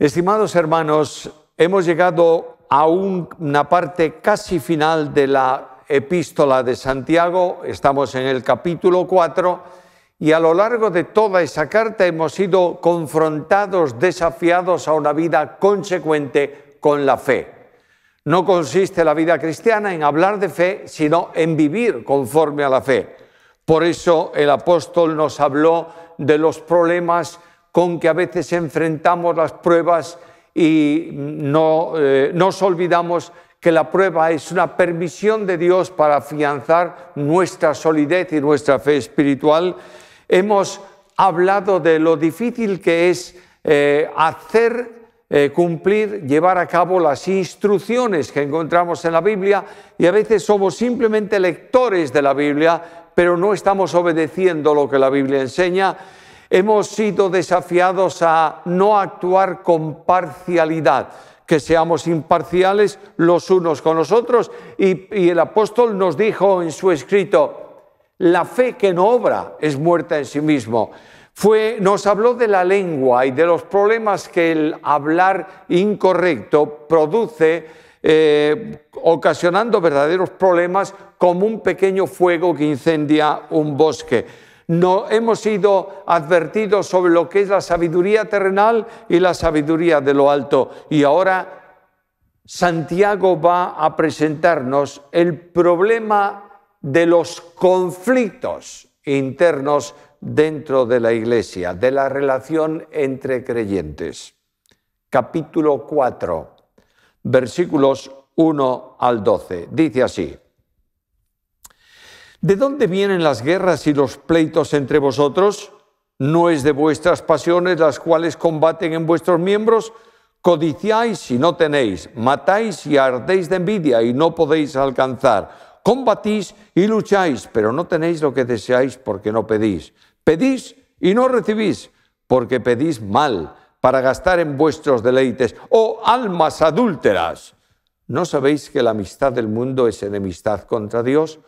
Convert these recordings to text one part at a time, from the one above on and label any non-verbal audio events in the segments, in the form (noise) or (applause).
Estimados hermanos, hemos llegado a una parte casi final de la epístola de Santiago, estamos en el capítulo 4 y a lo largo de toda esa carta hemos sido confrontados, desafiados a una vida consecuente con la fe. No consiste la vida cristiana en hablar de fe, sino en vivir conforme a la fe. Por eso el apóstol nos habló de los problemas, con que a veces enfrentamos las pruebas y eh, nos olvidamos que la prueba es una permisión de Dios para afianzar nuestra solidez y nuestra fe espiritual. Hemos hablado de lo difícil que es eh, hacer eh, cumplir, llevar a cabo las instrucciones que encontramos en la Biblia y a veces somos simplemente lectores de la Biblia, pero no estamos obedeciendo lo que la Biblia enseña hemos sido desafiados a no actuar con parcialidad, que seamos imparciales los unos con los otros. Y, el apóstol nos dijo en su escrito, la fe que no obra es muerta en sí mismo. nos habló de la lengua y de los problemas que el hablar incorrecto produce, eh, ocasionando verdaderos problemas como un pequeño fuego que incendia un bosque. No hemos sido advertidos sobre lo que es la sabiduría terrenal y la sabiduría de lo alto. Y ahora Santiago va a presentarnos el problema de los conflictos internos dentro de la iglesia, de la relación entre creyentes. Capítulo 4, versículos 1 al 12. Dice así. ¿De dónde vienen las guerras y los pleitos entre vosotros? ¿No es de vuestras pasiones las cuales combaten en vuestros miembros? Codiciáis y no tenéis, matáis y ardéis de envidia y no podéis alcanzar. Combatís y lucháis, pero no tenéis lo que deseáis porque no pedís. Pedís y no recibís, porque pedís mal, para gastar en vuestros deleites. Oh almas adúlteras, ¿no sabéis que la amistad del mundo es enemistad contra Dios?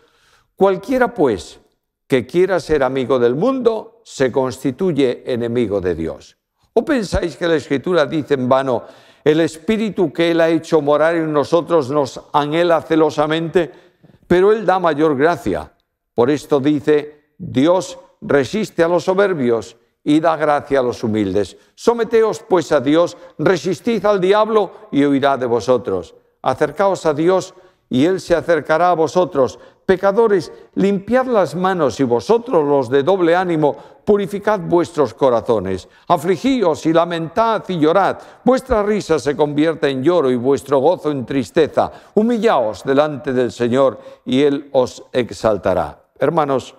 Cualquiera, pues, que quiera ser amigo del mundo, se constituye enemigo de Dios. ¿O pensáis que la Escritura dice en vano, el Espíritu que Él ha hecho morar en nosotros nos anhela celosamente, pero Él da mayor gracia? Por esto dice, Dios resiste a los soberbios y da gracia a los humildes. Someteos pues a Dios, resistid al diablo y huirá de vosotros. Acercaos a Dios y Él se acercará a vosotros pecadores, limpiad las manos y vosotros los de doble ánimo, purificad vuestros corazones. Afligíos y lamentad y llorad, vuestra risa se convierta en lloro y vuestro gozo en tristeza. Humillaos delante del Señor y Él os exaltará. Hermanos,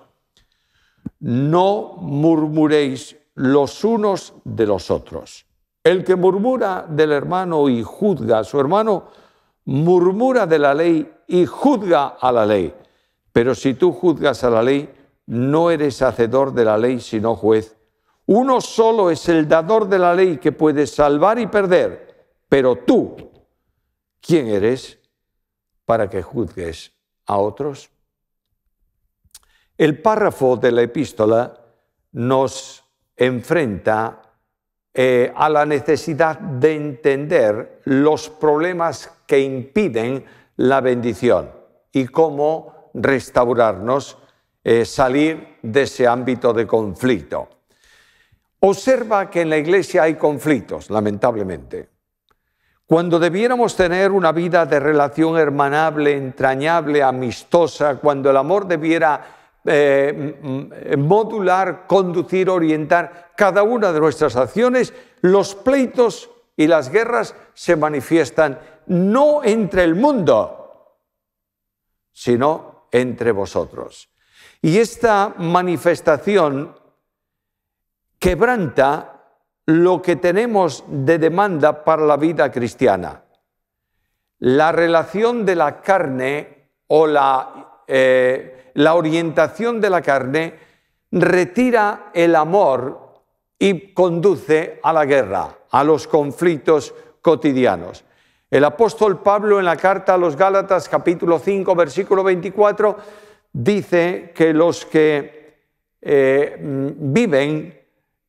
no murmuréis los unos de los otros. El que murmura del hermano y juzga a su hermano, murmura de la ley y juzga a la ley. Pero si tú juzgas a la ley, no eres hacedor de la ley, sino juez. Uno solo es el dador de la ley que puede salvar y perder, pero tú, ¿quién eres para que juzgues a otros? El párrafo de la epístola nos enfrenta eh, a la necesidad de entender los problemas que impiden la bendición y cómo restaurarnos, eh, salir de ese ámbito de conflicto. Observa que en la iglesia hay conflictos, lamentablemente. Cuando debiéramos tener una vida de relación hermanable, entrañable, amistosa, cuando el amor debiera eh, modular, conducir, orientar cada una de nuestras acciones, los pleitos y las guerras se manifiestan no entre el mundo, sino entre vosotros. Y esta manifestación quebranta lo que tenemos de demanda para la vida cristiana. La relación de la carne o la, eh, la orientación de la carne retira el amor y conduce a la guerra, a los conflictos cotidianos. El apóstol Pablo en la carta a los Gálatas capítulo 5 versículo 24 dice que los que eh, mm, viven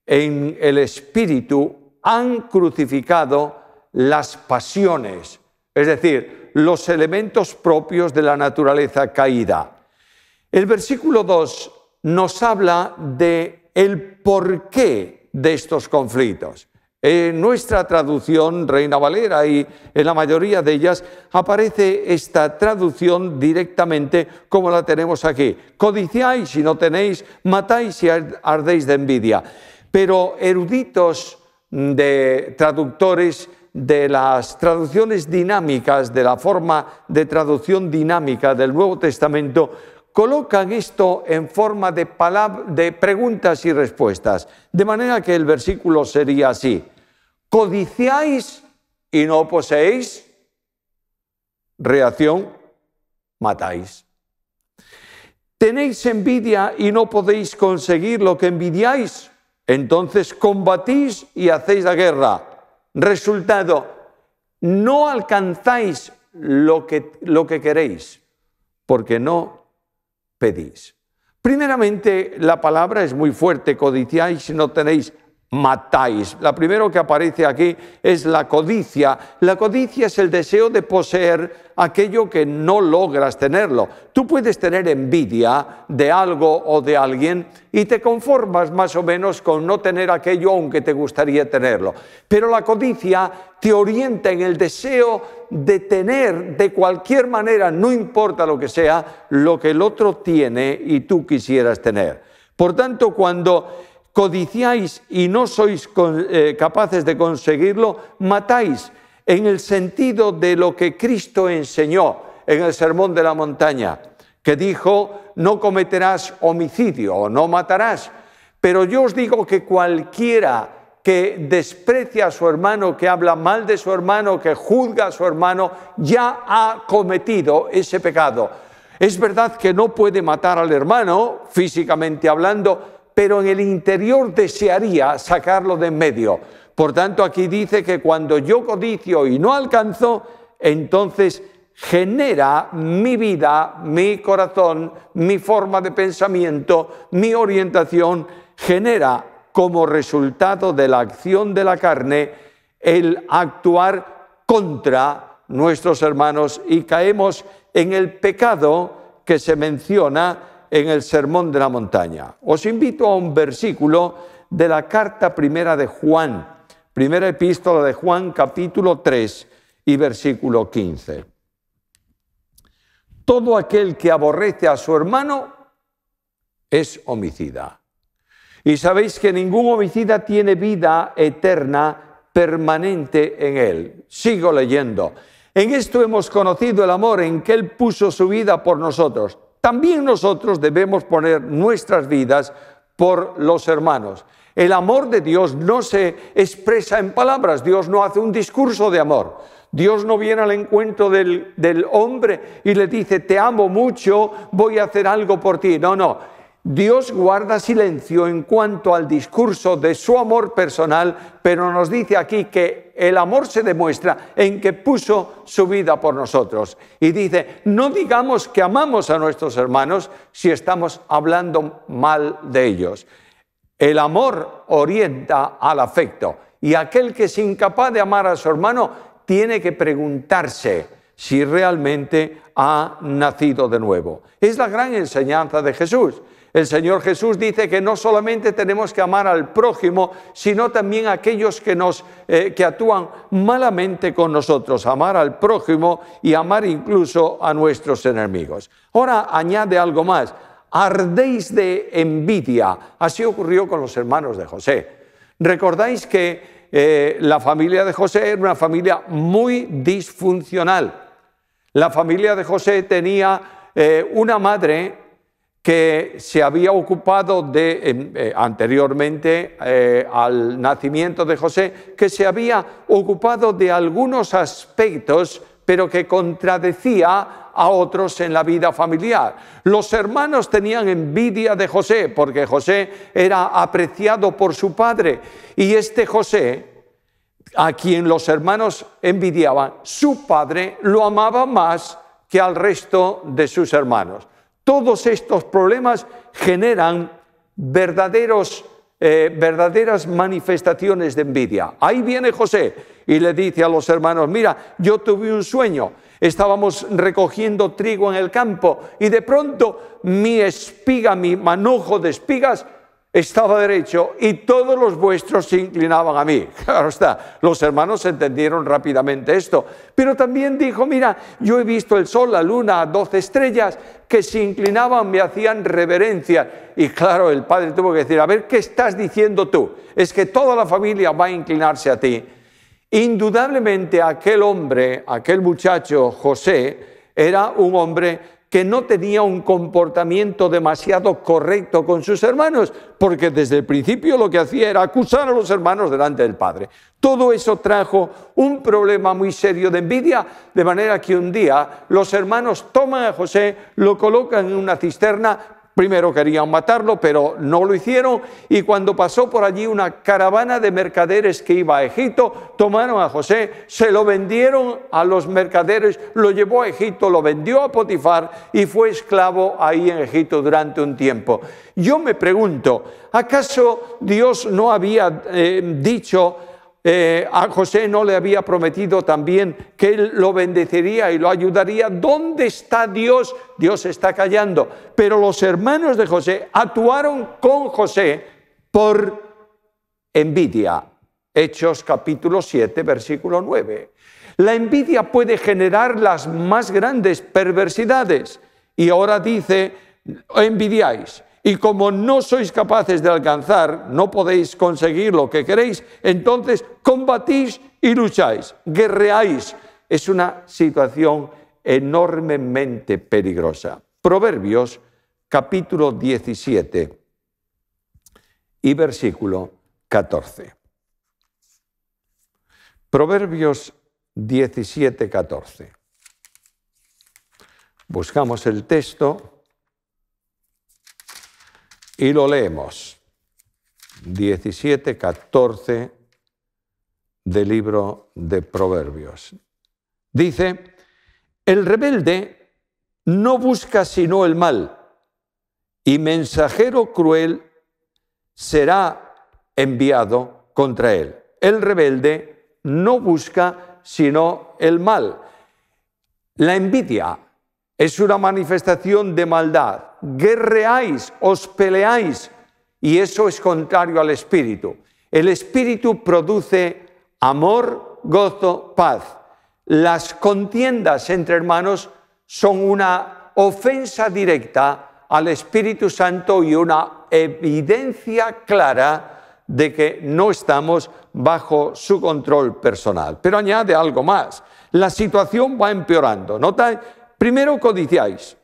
en el Espíritu han crucificado las pasiones, es decir, los elementos propios de la naturaleza caída. El versículo 2 nos habla de el porqué de estos conflictos. En nuestra traducción, Reina Valera, y en la mayoría de ellas, aparece esta traducción directamente como la tenemos aquí. Codiciáis si no tenéis, matáis si ardéis de envidia. Pero eruditos de traductores de las traducciones dinámicas, de la forma de traducción dinámica del Nuevo Testamento, colocan esto en forma de, preguntas y respuestas. De manera que el versículo sería así. Codiciáis y no poseéis. Reacción, matáis. Tenéis envidia y no podéis conseguir lo que envidiáis. Entonces combatís y hacéis la guerra. Resultado, no alcanzáis lo que, lo que queréis, porque no pedís. Primeramente, la palabra es muy fuerte, codiciáis si no tenéis, matáis. La primero que aparece aquí es la codicia. La codicia es el deseo de poseer aquello que no logras tenerlo. Tú puedes tener envidia de algo o de alguien y te conformas más o menos con no tener aquello aunque te gustaría tenerlo. Pero la codicia te orienta en el deseo de tener de cualquier manera, no importa lo que sea, lo que el otro tiene y tú quisieras tener. Por tanto, cuando codiciáis y no sois eh, capaces de conseguirlo, matáis, en el sentido de lo que Cristo enseñó en el Sermón de la Montaña, que dijo, no cometerás homicidio o no matarás, pero yo os digo que cualquiera que desprecia a su hermano, que habla mal de su hermano, que juzga a su hermano, ya ha cometido ese pecado. Es verdad que no puede matar al hermano, físicamente hablando, pero en el interior desearía sacarlo de en medio. Por tanto, aquí dice que cuando yo codicio y no alcanzo, entonces genera mi vida, mi corazón, mi forma de pensamiento, mi orientación, genera como resultado de la acción de la carne el actuar contra nuestros hermanos y caemos en el pecado que se menciona en el Sermón de la Montaña. Os invito a un versículo de la carta primera de Juan, primera epístola de Juan capítulo 3 y versículo 15. Todo aquel que aborrece a su hermano es homicida. Y sabéis que ningún homicida tiene vida eterna permanente en él. Sigo leyendo. En esto hemos conocido el amor en que Él puso su vida por nosotros también nosotros debemos poner nuestras vidas por los hermanos. El amor de Dios no se expresa en palabras, Dios no hace un discurso de amor. Dios no viene al encuentro del, hombre y le dice, te amo mucho, voy a hacer algo por ti. No, no, Dios guarda silencio en cuanto al discurso de su amor personal, pero nos dice aquí que el amor se demuestra en que puso su vida por nosotros. Y dice, no digamos que amamos a nuestros hermanos si estamos hablando mal de ellos. El amor orienta al afecto y aquel que es incapaz de amar a su hermano tiene que preguntarse, si realmente ha nacido de nuevo. Es la gran enseñanza de Jesús. El Señor Jesús dice que no solamente tenemos que amar al prójimo, sino también aquellos que nos eh, que actúan malamente con nosotros, amar al prójimo y amar incluso a nuestros enemigos. Ahora añade algo más, ardéis de envidia. Así ocurrió con los hermanos de José. Recordáis que eh, la familia de José era una familia muy disfuncional. La familia de José tenía eh, una madre que se había ocupado de, em, eh, anteriormente eh, al nacimiento de José, que se había ocupado de algunos aspectos, pero que contradecía a otros en la vida familiar. Los hermanos tenían envidia de José, porque José era apreciado por su padre, y este José, a quien los hermanos envidiaban, su padre lo amaba más que al resto de sus hermanos. Todos estos problemas generan verdaderos, eh, verdaderas manifestaciones de envidia. Ahí viene José y le dice a los hermanos, mira, yo tuve un sueño, estábamos recogiendo trigo en el campo y de pronto mi espiga, mi manojo de espigas, estaba derecho y todos los vuestros se inclinaban a mí. (laughs) Claro está, los hermanos entendieron rápidamente esto. Pero también dijo, mira, yo he visto el sol, la luna, doce estrellas que se inclinaban, me hacían reverencia. Y claro, el padre tuvo que decir, a ver, ¿qué estás diciendo tú? Es que toda la familia va a inclinarse a ti. Indudablemente aquel hombre, aquel muchacho, José, era un hombre que no tenía un comportamiento demasiado correcto con sus hermanos, porque desde el principio lo que hacía era acusar a los hermanos delante del Padre. Todo eso trajo un problema muy serio de envidia, de manera que un día los hermanos toman a José, lo colocan en una cisterna, Primero querían matarlo, pero no lo hicieron. Y cuando pasó por allí una caravana de mercaderes que iba a Egipto, tomaron a José, se lo vendieron a los mercaderes, lo llevó a Egipto, lo vendió a Potifar y fue esclavo ahí en Egipto durante un tiempo. Yo me pregunto, ¿acaso Dios no había eh, dicho eh, a José no le había prometido también que él lo bendeciría y lo ayudaría. ¿Dónde está Dios? Dios está callando. Pero los hermanos de José actuaron con José por envidia. Hechos capítulo 7, versículo 9. La envidia puede generar las más grandes perversidades. Y ahora dice, envidiáis. Y como no sois capaces de alcanzar, no podéis conseguir lo que queréis, entonces combatís y lucháis, guerreáis. Es una situación enormemente peligrosa. Proverbios capítulo 17 y versículo 14. Proverbios 17, 14. Buscamos el texto. Y lo leemos. 17, 14 del libro de Proverbios. Dice, el rebelde no busca sino el mal y mensajero cruel será enviado contra él. El rebelde no busca sino el mal. La envidia es una manifestación de maldad guerreáis, os peleáis, y eso es contrario al espíritu. El espíritu produce amor, gozo, paz. Las contiendas entre hermanos son una ofensa directa al Espíritu Santo y una evidencia clara de que no estamos bajo su control personal. Pero añade algo más. La situación va empeorando. primero codiciáis,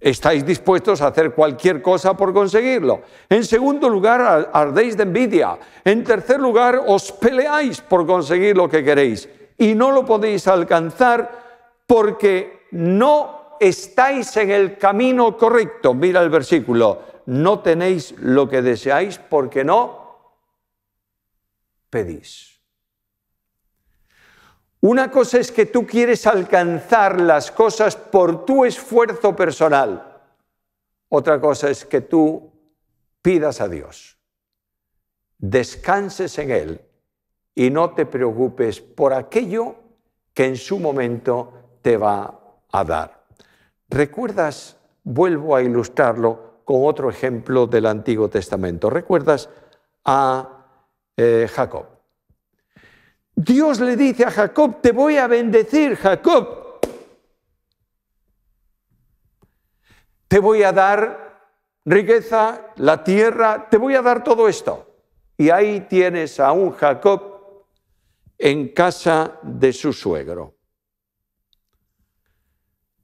Estáis dispuestos a hacer cualquier cosa por conseguirlo. En segundo lugar, ardéis de envidia. En tercer lugar, os peleáis por conseguir lo que queréis y no lo podéis alcanzar porque no estáis en el camino correcto. Mira el versículo. No tenéis lo que deseáis porque no pedís. Una cosa es que tú quieres alcanzar las cosas por tu esfuerzo personal. Otra cosa es que tú pidas a Dios, descanses en Él y no te preocupes por aquello que en su momento te va a dar. ¿Recuerdas? Vuelvo a ilustrarlo con otro ejemplo del Antiguo Testamento. ¿Recuerdas a eh, Jacob? Dios le dice a Jacob, te voy a bendecir, Jacob. Te voy a dar riqueza, la tierra, te voy a dar todo esto. Y ahí tienes a un Jacob en casa de su suegro.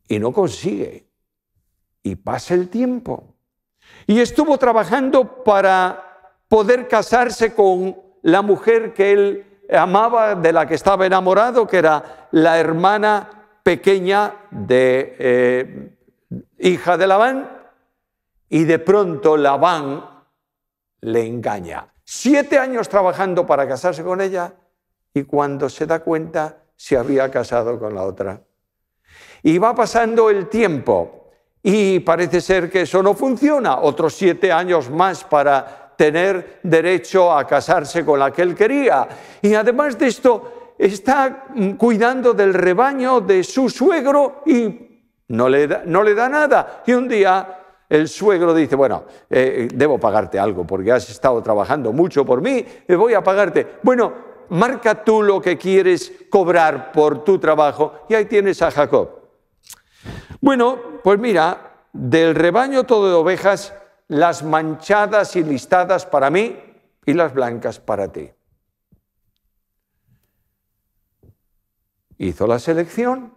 Y no consigue. Y pasa el tiempo. Y estuvo trabajando para poder casarse con la mujer que él amaba, de la que estaba enamorado, que era la hermana pequeña de eh, hija de Labán, y de pronto Labán le engaña. Siete años trabajando para casarse con ella y cuando se da cuenta se había casado con la otra. Y va pasando el tiempo y parece ser que eso no funciona. Otros siete años más para tener derecho a casarse con la que él quería. Y además de esto, está cuidando del rebaño de su suegro y no le da, no le da nada. Y un día el suegro dice, bueno, eh, debo pagarte algo porque has estado trabajando mucho por mí, eh, voy a pagarte. Bueno, marca tú lo que quieres cobrar por tu trabajo y ahí tienes a Jacob. Bueno, pues mira, del rebaño todo de ovejas las manchadas y listadas para mí y las blancas para ti. Hizo la selección.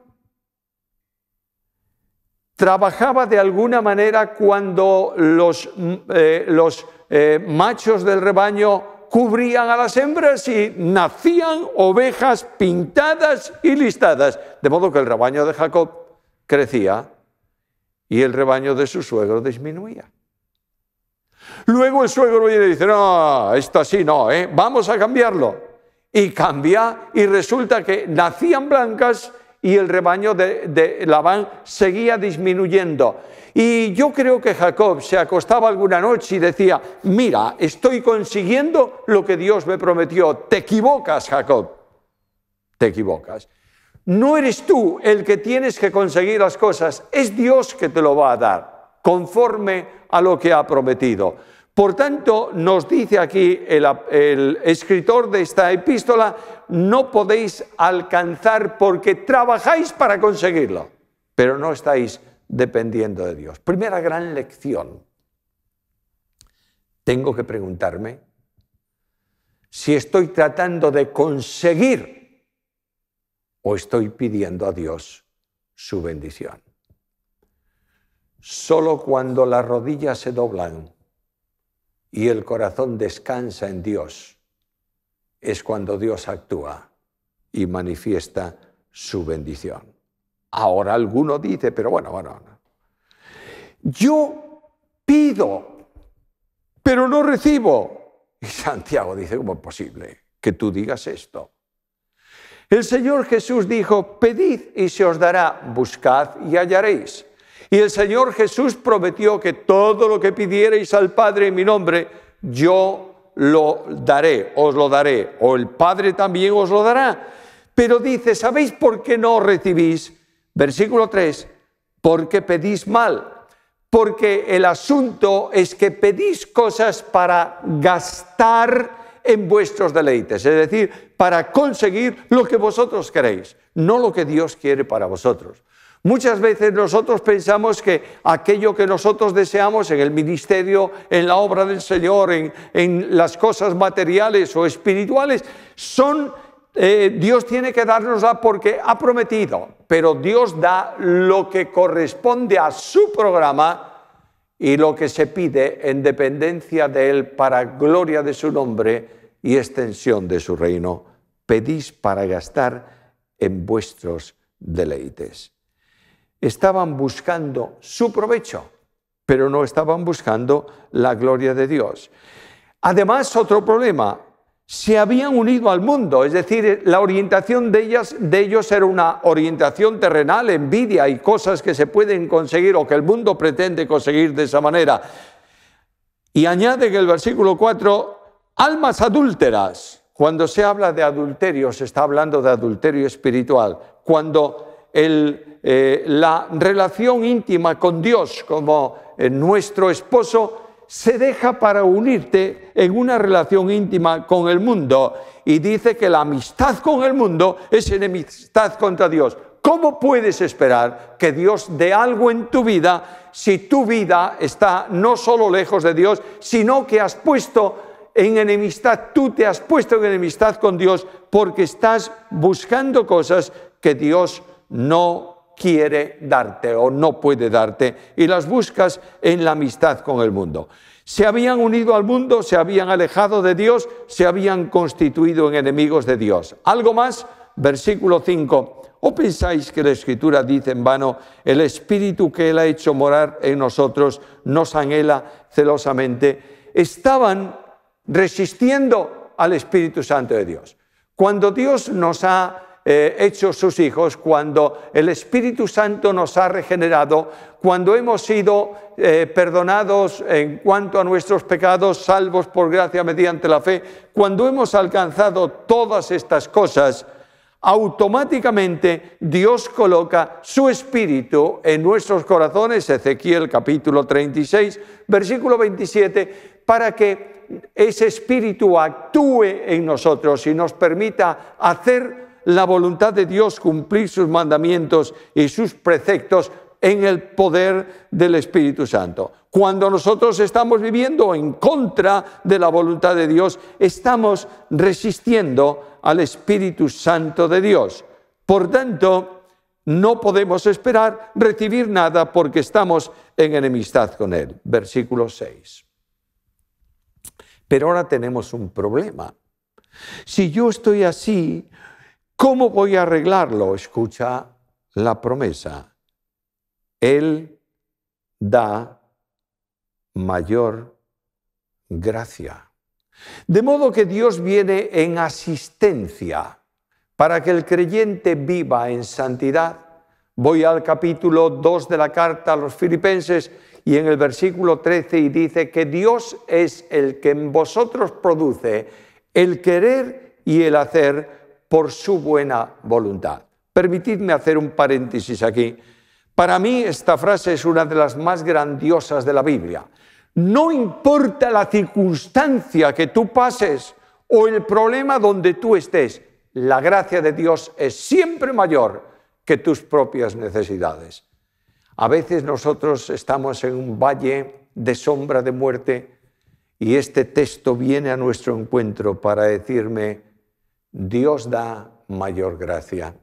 Trabajaba de alguna manera cuando los, eh, los eh, machos del rebaño cubrían a las hembras y nacían ovejas pintadas y listadas. De modo que el rebaño de Jacob crecía y el rebaño de su suegro disminuía. Luego el suegro viene y dice, no, esto así no, ¿eh? vamos a cambiarlo. Y cambia y resulta que nacían blancas y el rebaño de, de Labán seguía disminuyendo. Y yo creo que Jacob se acostaba alguna noche y decía, mira, estoy consiguiendo lo que Dios me prometió. Te equivocas, Jacob. Te equivocas. No eres tú el que tienes que conseguir las cosas, es Dios que te lo va a dar conforme a lo que ha prometido. Por tanto, nos dice aquí el, escritor de esta epístola, no podéis alcanzar porque trabajáis para conseguirlo, pero no estáis dependiendo de Dios. Primera gran lección. Tengo que preguntarme si estoy tratando de conseguir o estoy pidiendo a Dios su bendición. Solo cuando las rodillas se doblan y el corazón descansa en Dios, es cuando Dios actúa y manifiesta su bendición. Ahora alguno dice, pero bueno, bueno, yo pido, pero no recibo. Y Santiago dice, ¿cómo es posible que tú digas esto? El Señor Jesús dijo, pedid y se os dará, buscad y hallaréis, y el Señor Jesús prometió que todo lo que pidierais al Padre en mi nombre, yo lo daré, os lo daré, o el Padre también os lo dará. Pero dice, ¿sabéis por qué no recibís? Versículo 3, porque pedís mal. Porque el asunto es que pedís cosas para gastar en vuestros deleites, es decir, para conseguir lo que vosotros queréis, no lo que Dios quiere para vosotros. Muchas veces nosotros pensamos que aquello que nosotros deseamos en el ministerio, en la obra del Señor, en, las cosas materiales o espirituales, son, eh, Dios tiene que darnosla porque ha prometido, pero Dios da lo que corresponde a su programa y lo que se pide en dependencia de Él para gloria de su nombre y extensión de su reino. Pedís para gastar en vuestros deleites estaban buscando su provecho, pero no estaban buscando la gloria de Dios. Además, otro problema, se habían unido al mundo, es decir, la orientación de, ellas, de ellos era una orientación terrenal, envidia y cosas que se pueden conseguir o que el mundo pretende conseguir de esa manera. Y añade que el versículo 4, almas adúlteras, cuando se habla de adulterio, se está hablando de adulterio espiritual, cuando el eh, la relación íntima con Dios como eh, nuestro esposo se deja para unirte en una relación íntima con el mundo y dice que la amistad con el mundo es enemistad contra Dios. ¿Cómo puedes esperar que Dios dé algo en tu vida si tu vida está no solo lejos de Dios, sino que has puesto en enemistad, tú te has puesto en enemistad con Dios porque estás buscando cosas que Dios no quiere darte o no puede darte y las buscas en la amistad con el mundo. Se habían unido al mundo, se habían alejado de Dios, se habían constituido en enemigos de Dios. Algo más, versículo 5. ¿O pensáis que la Escritura dice en vano, el Espíritu que Él ha hecho morar en nosotros nos anhela celosamente? Estaban resistiendo al Espíritu Santo de Dios. Cuando Dios nos ha eh, hechos sus hijos, cuando el Espíritu Santo nos ha regenerado, cuando hemos sido eh, perdonados en cuanto a nuestros pecados, salvos por gracia mediante la fe, cuando hemos alcanzado todas estas cosas, automáticamente Dios coloca su espíritu en nuestros corazones, Ezequiel capítulo 36, versículo 27, para que ese espíritu actúe en nosotros y nos permita hacer la voluntad de Dios, cumplir sus mandamientos y sus preceptos en el poder del Espíritu Santo. Cuando nosotros estamos viviendo en contra de la voluntad de Dios, estamos resistiendo al Espíritu Santo de Dios. Por tanto, no podemos esperar recibir nada porque estamos en enemistad con Él. Versículo 6. Pero ahora tenemos un problema. Si yo estoy así, ¿Cómo voy a arreglarlo? Escucha la promesa. Él da mayor gracia. De modo que Dios viene en asistencia para que el creyente viva en santidad. Voy al capítulo 2 de la carta a los filipenses y en el versículo 13 y dice que Dios es el que en vosotros produce el querer y el hacer por su buena voluntad. Permitidme hacer un paréntesis aquí. Para mí esta frase es una de las más grandiosas de la Biblia. No importa la circunstancia que tú pases o el problema donde tú estés, la gracia de Dios es siempre mayor que tus propias necesidades. A veces nosotros estamos en un valle de sombra de muerte y este texto viene a nuestro encuentro para decirme, Dios da mayor gracia.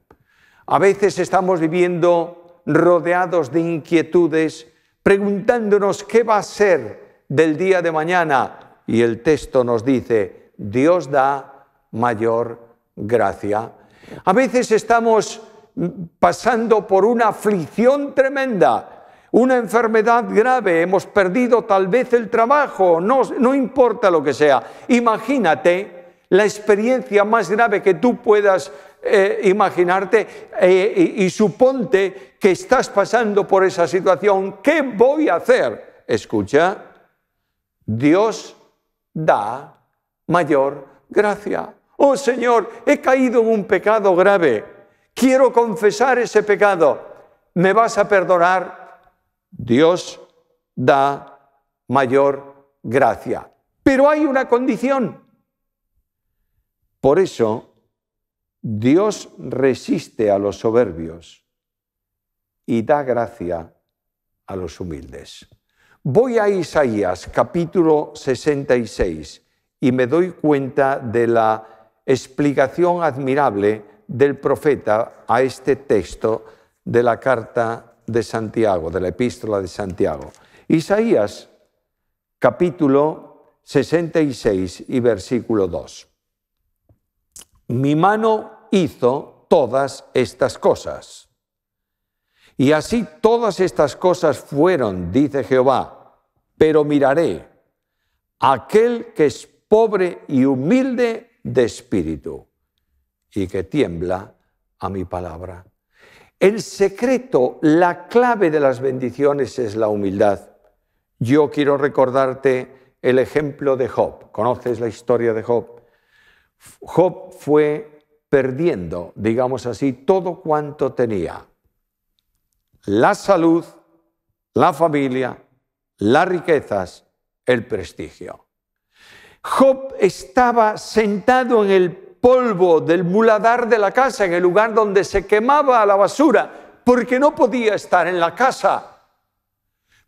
A veces estamos viviendo rodeados de inquietudes, preguntándonos qué va a ser del día de mañana. Y el texto nos dice, Dios da mayor gracia. A veces estamos pasando por una aflicción tremenda, una enfermedad grave, hemos perdido tal vez el trabajo, no, no importa lo que sea. Imagínate la experiencia más grave que tú puedas eh, imaginarte eh, y, y suponte que estás pasando por esa situación. ¿Qué voy a hacer? Escucha, Dios da mayor gracia. Oh Señor, he caído en un pecado grave. Quiero confesar ese pecado. ¿Me vas a perdonar? Dios da mayor gracia. Pero hay una condición. Por eso, Dios resiste a los soberbios y da gracia a los humildes. Voy a Isaías capítulo 66 y me doy cuenta de la explicación admirable del profeta a este texto de la carta de Santiago, de la epístola de Santiago. Isaías capítulo 66 y versículo 2 mi mano hizo todas estas cosas. Y así todas estas cosas fueron, dice Jehová, pero miraré aquel que es pobre y humilde de espíritu y que tiembla a mi palabra. El secreto, la clave de las bendiciones es la humildad. Yo quiero recordarte el ejemplo de Job. ¿Conoces la historia de Job? Job fue perdiendo, digamos así, todo cuanto tenía. La salud, la familia, las riquezas, el prestigio. Job estaba sentado en el polvo del muladar de la casa, en el lugar donde se quemaba la basura, porque no podía estar en la casa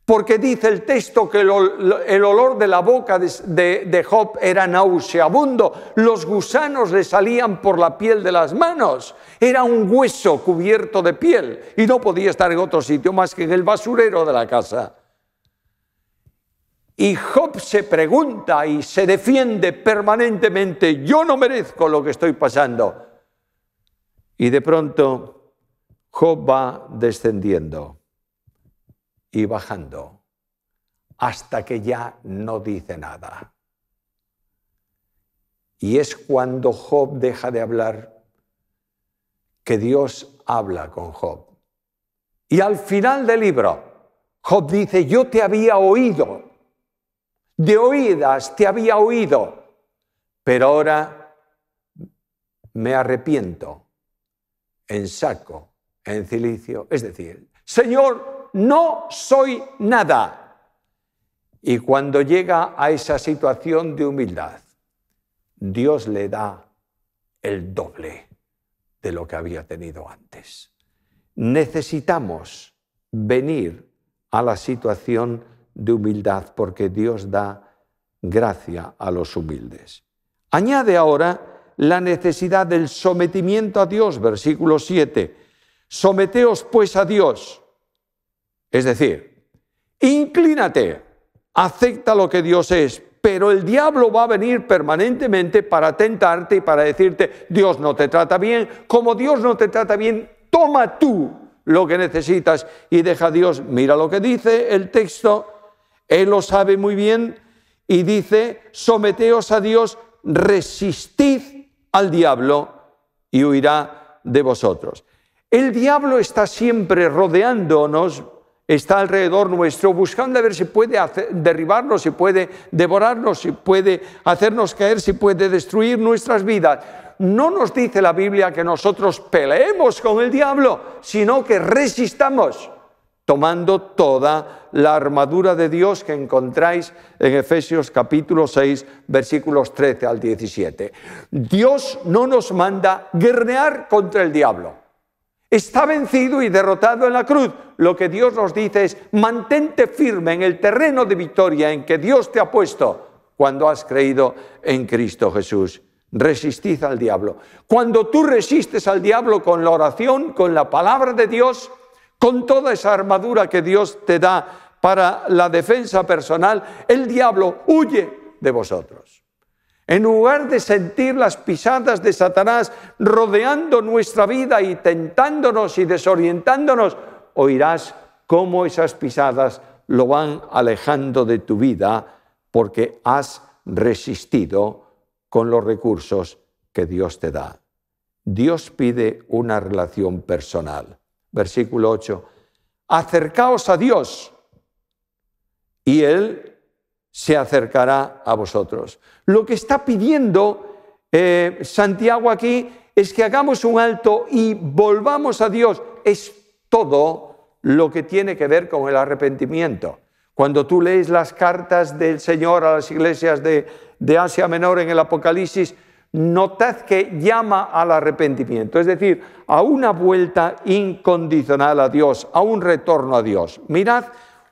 porque dice el texto que el, olor de la boca de, Job era nauseabundo, los gusanos le salían por la piel de las manos, era un hueso cubierto de piel y no podía estar en otro sitio más que en el basurero de la casa. Y Job se pregunta y se defiende permanentemente, yo no merezco lo que estoy pasando. Y de pronto Job va descendiendo y bajando hasta que ya no dice nada. Y es cuando Job deja de hablar que Dios habla con Job. Y al final del libro, Job dice, yo te había oído, de oídas te había oído, pero ahora me arrepiento en saco, en cilicio. Es decir, Señor, no soy nada. Y cuando llega a esa situación de humildad, Dios le da el doble de lo que había tenido antes. Necesitamos venir a la situación de humildad porque Dios da gracia a los humildes. Añade ahora la necesidad del sometimiento a Dios, versículo 7. Someteos pues a Dios es decir, inclínate, acepta lo que Dios es, pero el diablo va a venir permanentemente para tentarte y para decirte, Dios no te trata bien, como Dios no te trata bien, toma tú lo que necesitas y deja a Dios, mira lo que dice el texto, Él lo sabe muy bien y dice, someteos a Dios, resistid al diablo y huirá de vosotros. El diablo está siempre rodeándonos está alrededor nuestro, buscando a ver si puede derribarnos, si puede devorarnos, si puede hacernos caer, si puede destruir nuestras vidas. No nos dice la Biblia que nosotros peleemos con el diablo, sino que resistamos, tomando toda la armadura de Dios que encontráis en Efesios capítulo 6, versículos 13 al 17. Dios no nos manda guerrear contra el diablo. Está vencido y derrotado en la cruz. Lo que Dios nos dice es, mantente firme en el terreno de victoria en que Dios te ha puesto cuando has creído en Cristo Jesús. Resistid al diablo. Cuando tú resistes al diablo con la oración, con la palabra de Dios, con toda esa armadura que Dios te da para la defensa personal, el diablo huye de vosotros. En lugar de sentir las pisadas de Satanás rodeando nuestra vida y tentándonos y desorientándonos, oirás cómo esas pisadas lo van alejando de tu vida porque has resistido con los recursos que Dios te da. Dios pide una relación personal. Versículo 8. Acercaos a Dios y Él se acercará a vosotros. Lo que está pidiendo eh, Santiago aquí es que hagamos un alto y volvamos a Dios. Es todo lo que tiene que ver con el arrepentimiento. Cuando tú lees las cartas del Señor a las iglesias de, de Asia Menor en el Apocalipsis, notad que llama al arrepentimiento, es decir, a una vuelta incondicional a Dios, a un retorno a Dios. Mirad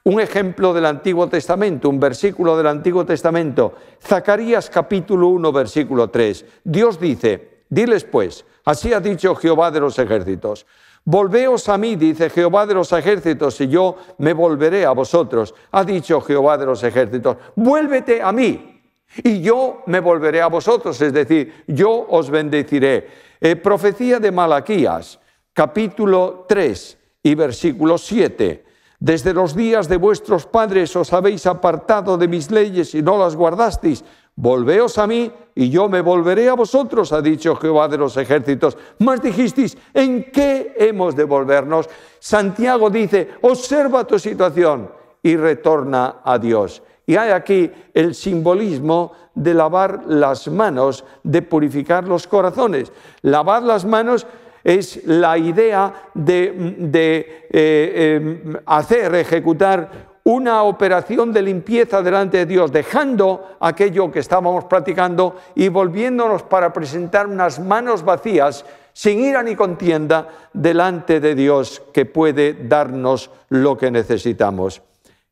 un ejemplo del Antiguo Testamento, un versículo del Antiguo Testamento, Zacarías capítulo 1, versículo 3. Dios dice, diles pues, así ha dicho Jehová de los ejércitos, Volveos a mí, dice Jehová de los ejércitos, y yo me volveré a vosotros, ha dicho Jehová de los ejércitos. Vuélvete a mí, y yo me volveré a vosotros, es decir, yo os bendeciré. Eh, profecía de Malaquías, capítulo 3 y versículo 7. Desde los días de vuestros padres os habéis apartado de mis leyes y no las guardasteis. Volveos a mí y yo me volveré a vosotros, ha dicho Jehová de los ejércitos. Mas dijisteis, ¿en qué hemos de volvernos? Santiago dice, observa tu situación y retorna a Dios. Y hay aquí el simbolismo de lavar las manos, de purificar los corazones. Lavad las manos es la idea de, eh, em, hacer, ejecutar una operación de limpieza delante de Dios, dejando aquello que estábamos practicando y volviéndonos para presentar unas manos vacías, sin ira ni contienda, delante de Dios que puede darnos lo que necesitamos.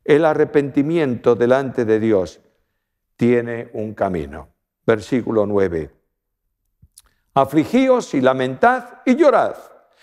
El arrepentimiento delante de Dios tiene un camino. Versículo 9 afligíos y lamentad y llorad.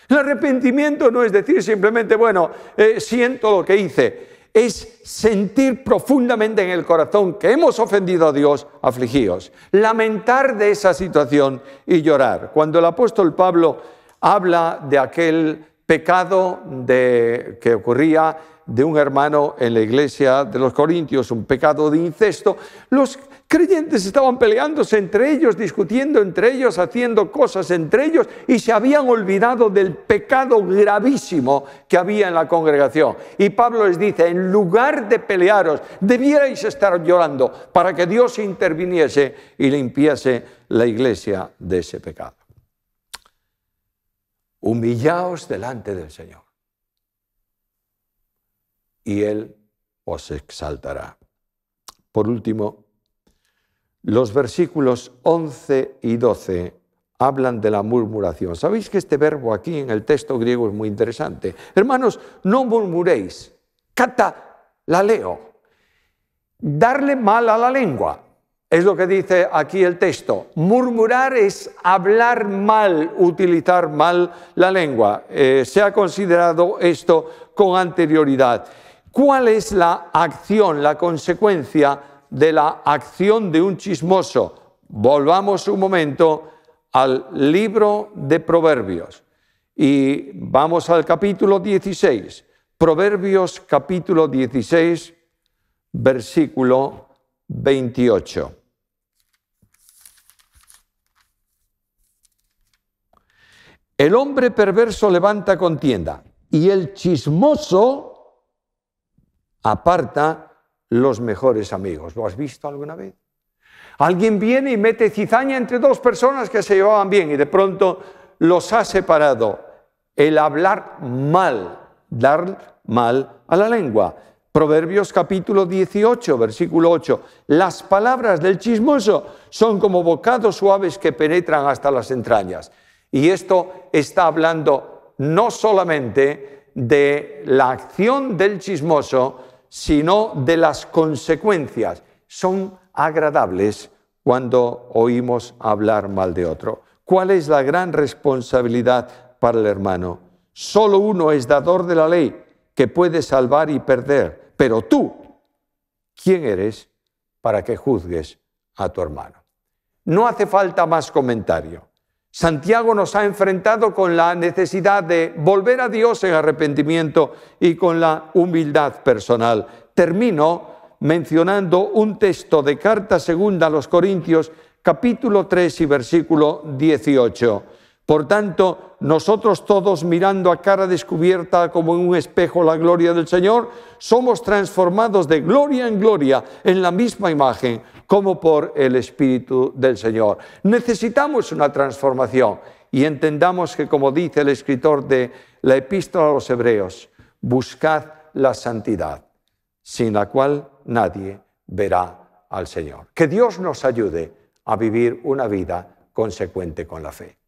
El arrepentimiento no es decir simplemente, bueno, eh, siento lo que hice, es sentir profundamente en el corazón que hemos ofendido a Dios, afligíos, lamentar de esa situación y llorar. Cuando el apóstol Pablo habla de aquel pecado de, que ocurría de un hermano en la iglesia de los Corintios, un pecado de incesto, los creyentes estaban peleándose entre ellos, discutiendo entre ellos, haciendo cosas entre ellos y se habían olvidado del pecado gravísimo que había en la congregación. Y Pablo les dice, en lugar de pelearos, debierais estar llorando para que Dios interviniese y limpiase la iglesia de ese pecado. Humillaos delante del Señor y Él os exaltará. Por último, los versículos 11 y 12 hablan de la murmuración. Sabéis que este verbo aquí en el texto griego es muy interesante. Hermanos, no murmuréis. Cata la leo. Darle mal a la lengua. Es lo que dice aquí el texto. Murmurar es hablar mal, utilizar mal la lengua. Eh, se ha considerado esto con anterioridad. ¿Cuál es la acción, la consecuencia de la acción de un chismoso. Volvamos un momento al libro de Proverbios y vamos al capítulo 16. Proverbios capítulo 16, versículo 28. El hombre perverso levanta contienda y el chismoso aparta los mejores amigos. ¿Lo has visto alguna vez? Alguien viene y mete cizaña entre dos personas que se llevaban bien y de pronto los ha separado. El hablar mal, dar mal a la lengua. Proverbios capítulo 18, versículo 8. Las palabras del chismoso son como bocados suaves que penetran hasta las entrañas. Y esto está hablando no solamente de la acción del chismoso, sino de las consecuencias. Son agradables cuando oímos hablar mal de otro. ¿Cuál es la gran responsabilidad para el hermano? Solo uno es dador de la ley que puede salvar y perder, pero tú, ¿quién eres para que juzgues a tu hermano? No hace falta más comentario. Santiago nos ha enfrentado con la necesidad de volver a Dios en arrepentimiento y con la humildad personal. Termino mencionando un texto de Carta Segunda a los Corintios, capítulo 3 y versículo 18. Por tanto, nosotros todos mirando a cara descubierta como en un espejo la gloria del Señor, somos transformados de gloria en gloria en la misma imagen, como por el Espíritu del Señor. Necesitamos una transformación y entendamos que, como dice el escritor de la epístola a los Hebreos, buscad la santidad, sin la cual nadie verá al Señor. Que Dios nos ayude a vivir una vida consecuente con la fe.